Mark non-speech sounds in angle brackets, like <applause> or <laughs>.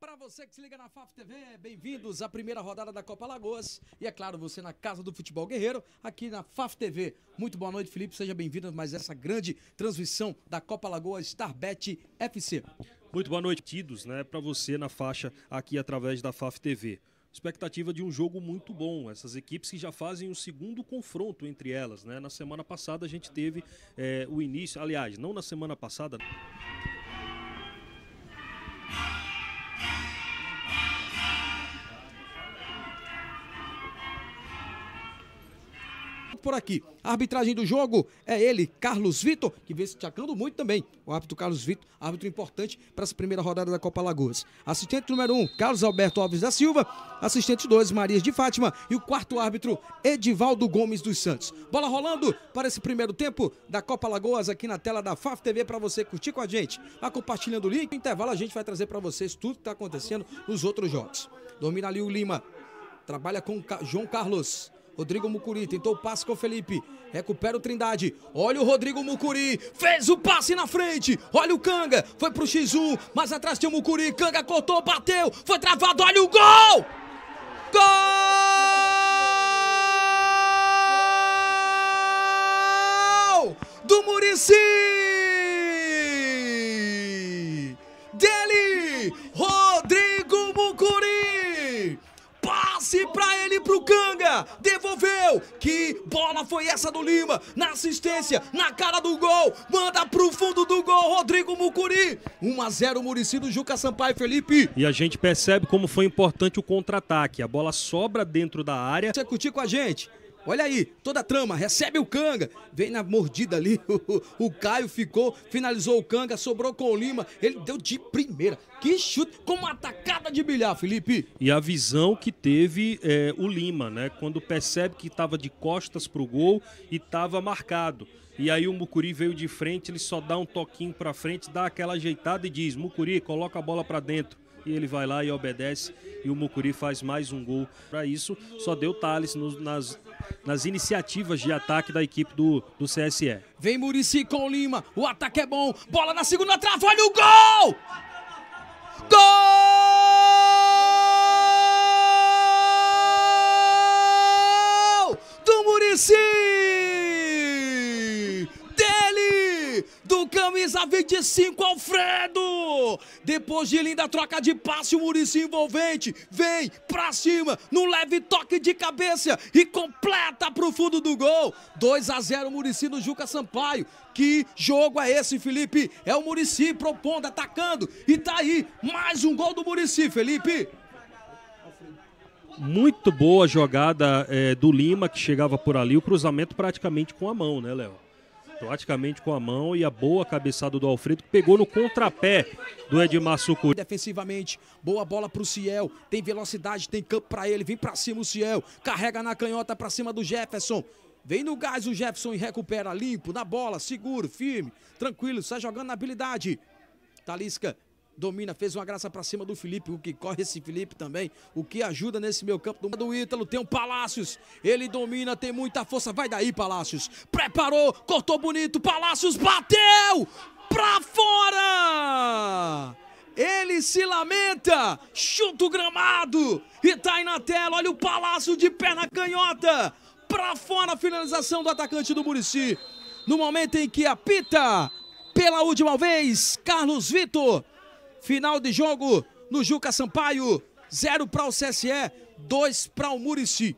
Para você que se liga na FAF TV, bem-vindos à primeira rodada da Copa Lagoas. E é claro, você na Casa do Futebol Guerreiro, aqui na FAF TV. Muito boa noite, Felipe. Seja bem-vindo a mais essa grande transmissão da Copa Lagoas Starbet FC. Muito boa noite, tidos, né? Para você na faixa aqui através da FAF TV expectativa de um jogo muito bom. Essas equipes que já fazem o segundo confronto entre elas. Né? Na semana passada a gente teve é, o início, aliás, não na semana passada. por aqui. A arbitragem do jogo é ele, Carlos Vitor, que vem se destacando muito também. O árbitro Carlos Vitor, árbitro importante para essa primeira rodada da Copa Lagoas. Assistente número 1, um, Carlos Alberto Alves da Silva. Assistente 2, Marias de Fátima. E o quarto árbitro, Edivaldo Gomes dos Santos. Bola rolando para esse primeiro tempo da Copa Lagoas aqui na tela da FAF TV para você curtir com a gente. Vá tá compartilhando o link. No intervalo a gente vai trazer para vocês tudo que está acontecendo nos outros jogos. Domina ali o Lima. Trabalha com João Carlos. Rodrigo Mucuri tentou o passe com o Felipe. Recupera o Trindade. Olha o Rodrigo Mucuri. Fez o passe na frente. Olha o Canga. Foi pro X1. Mas atrás tinha o Mucuri. Canga cortou, bateu. Foi travado. Olha o gol! pra ele, pro Canga. Devolveu. Que bola foi essa do Lima? Na assistência, na cara do gol. Manda pro fundo do gol, Rodrigo Mucuri. 1 a 0 Murici do Juca Sampaio, Felipe. E a gente percebe como foi importante o contra-ataque. A bola sobra dentro da área. Você curtir com a gente? Olha aí, toda a trama, recebe o Canga, vem na mordida ali, <laughs> o, o, Caio ficou, finalizou o Canga, sobrou com o Lima, ele deu de primeira. Que chute, como uma atacada de bilhar, Felipe. E a visão que teve é, o Lima, né? Quando percebe que estava de costas para o gol e estava marcado. E aí o Mucuri veio de frente, ele só dá um toquinho para frente, dá aquela ajeitada e diz: Mucuri, coloca a bola para dentro e ele vai lá e obedece e o Mucuri faz mais um gol. Para isso, só deu Thales nas nas iniciativas de ataque da equipe do, do CSE. Vem Murici com Lima, o ataque é bom, bola na segunda trave, olha o gol! 2 a 25, Alfredo! Depois de linda troca de passe, o Murici envolvente. Vem pra cima, num leve toque de cabeça e completa pro fundo do gol. 2 a 0 Murici no Juca Sampaio. Que jogo é esse, Felipe? É o Murici propondo, atacando. E tá aí, mais um gol do Murici, Felipe muito boa jogada é, do Lima, que chegava por ali, o cruzamento praticamente com a mão, né, Léo? praticamente com a mão e a boa cabeçada do Alfredo que pegou no contrapé do Edmar Sucuri. Defensivamente, boa bola para o Ciel, tem velocidade, tem campo para ele, vem para cima o Ciel, carrega na canhota para cima do Jefferson. Vem no gás o Jefferson e recupera, limpo, na bola, seguro, firme, tranquilo, sai jogando na habilidade. Talisca domina, fez uma graça para cima do Felipe, o que corre esse Felipe também, o que ajuda nesse meu campo do, do Ítalo, tem o um Palácios, ele domina, tem muita força, vai daí Palácios, preparou, cortou bonito, Palácios bateu, pra fora! Ele se lamenta, chuta o gramado e tá aí na tela, olha o Palácio de pé na canhota, pra fora a finalização do atacante do Murici. No momento em que apita pela última vez, Carlos Vitor Final de jogo no Juca Sampaio. Zero para o CSE, dois para o Murici.